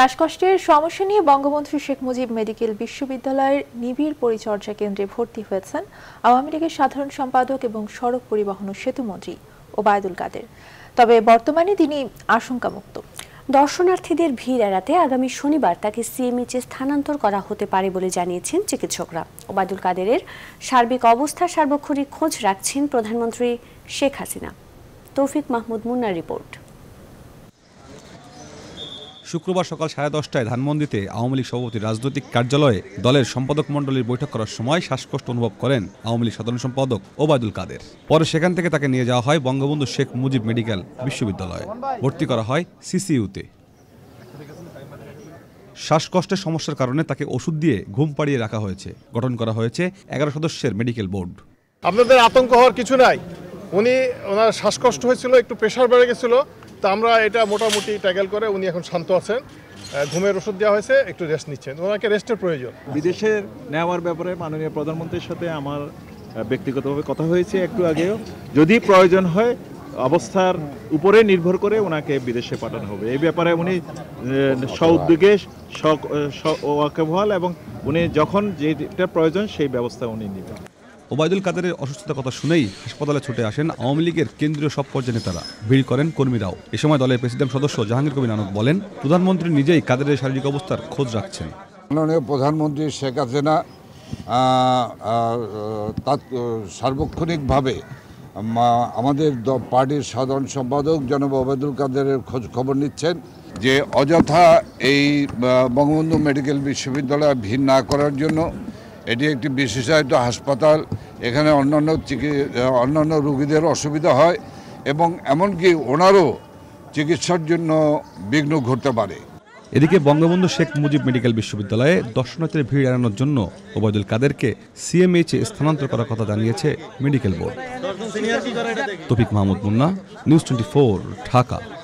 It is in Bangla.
শ্বাসকষ্টের সমস্যা নিয়ে বঙ্গবন্ধু শেখ মুজিব মেডিকেল বিশ্ববিদ্যালয়ের নিবিড় পরিচর্যা কেন্দ্রে ভর্তি হয়েছেন আওয়ামী লীগের সাধারণ সম্পাদক এবং সড়ক পরিবহন ও সেতুমন্ত্রী ওবায়দুল কাদের তবে বর্তমানে তিনি আশঙ্কামুক্ত দর্শনার্থীদের ভিড় এড়াতে আগামী শনিবার তাকে সিএমএইচে স্থানান্তর করা হতে পারে বলে জানিয়েছেন চিকিৎসকরা ওবায়দুল কাদেরের সার্বিক অবস্থা সার্বক্ষণিক খোঁজ রাখছেন প্রধানমন্ত্রী শেখ হাসিনা তৌফিক মাহমুদ মুন্নার রিপোর্ট শুক্রবার সকাল সাড়ে দশটায় ধানমন্ডিতে আওয়ামী লীগ সভাপতির রাজনৈতিক কার্যালয়ে দলের সম্পাদক মন্ডলীর বৈঠক করার সময় শ্বাসকষ্ট অনুভব করেন আওয়ামী লীগ সাধারণ সম্পাদক ওবায়দুল কাদের পরে সেখান থেকে তাকে নিয়ে যাওয়া হয় বঙ্গবন্ধু শেখ মুজিব মেডিকেল বিশ্ববিদ্যালয়ে ভর্তি করা হয় সিসিউতে শ্বাসকষ্টের সমস্যার কারণে তাকে ওষুধ দিয়ে ঘুম পাড়িয়ে রাখা হয়েছে গঠন করা হয়েছে এগারো সদস্যের মেডিকেল বোর্ড আপনাদের আতঙ্ক হওয়ার কিছু নাই উনি ওনার শ্বাসকষ্ট হয়েছিল একটু প্রেশার বেড়ে গেছিলো তো আমরা এটা মোটামুটি ট্যাকেল করে উনি এখন শান্ত আছেন ঘুমের ওষুধ দেওয়া হয়েছে একটু রেস্ট নিচ্ছেন ওনাকে রেস্টের প্রয়োজন বিদেশে নেওয়ার ব্যাপারে মাননীয় প্রধানমন্ত্রীর সাথে আমার ব্যক্তিগতভাবে কথা হয়েছে একটু আগেও যদি প্রয়োজন হয় অবস্থার উপরে নির্ভর করে ওনাকে বিদেশে পাঠানো হবে এই ব্যাপারে উনি স উদ্যোগে ওয়াকেবহাল এবং উনি যখন যেটা প্রয়োজন সেই ব্যবস্থা উনি নেবেন ওবায়দুল কাদেরের অসুস্থতার কথা শুনেই হাসপাতালে ছুটে আসেন আওয়ামী লীগের কেন্দ্রীয় সব পর্যায়ে নেতারা ভিড় করেন কর্মীরাও এ সময় দলের প্রেসিডেন্ট সদস্য জাহাঙ্গীর কবির নানক বলেন প্রধানমন্ত্রী নিজেই কাদেরের শারীরিক অবস্থার খোঁজ রাখছেন মাননীয় প্রধানমন্ত্রী শেখ হাসিনা সার্বক্ষণিকভাবে আমাদের পার্টির সাধারণ সম্পাদক জনাব ওবায়দুল কাদেরের খোঁজ খবর নিচ্ছেন যে অযথা এই বঙ্গবন্ধু মেডিকেল বিশ্ববিদ্যালয় ভিড় না করার জন্য এটি একটি বিশেষায়িত হাসপাতাল এখানে অন্যান্য অন্যান্য রোগীদের অসুবিধা হয় এবং এমনকি ওনারও চিকিৎসার জন্য বিঘ্ন ঘটতে পারে এদিকে বঙ্গবন্ধু শেখ মুজিব মেডিকেল বিশ্ববিদ্যালয়ে দর্শনার্থীর ভিড় এড়ানোর জন্য ওবায়দুল কাদেরকে সিএমএইচে স্থানান্তর করার কথা জানিয়েছে medical board Taufiq Mahmud Munna news twenty Dhaka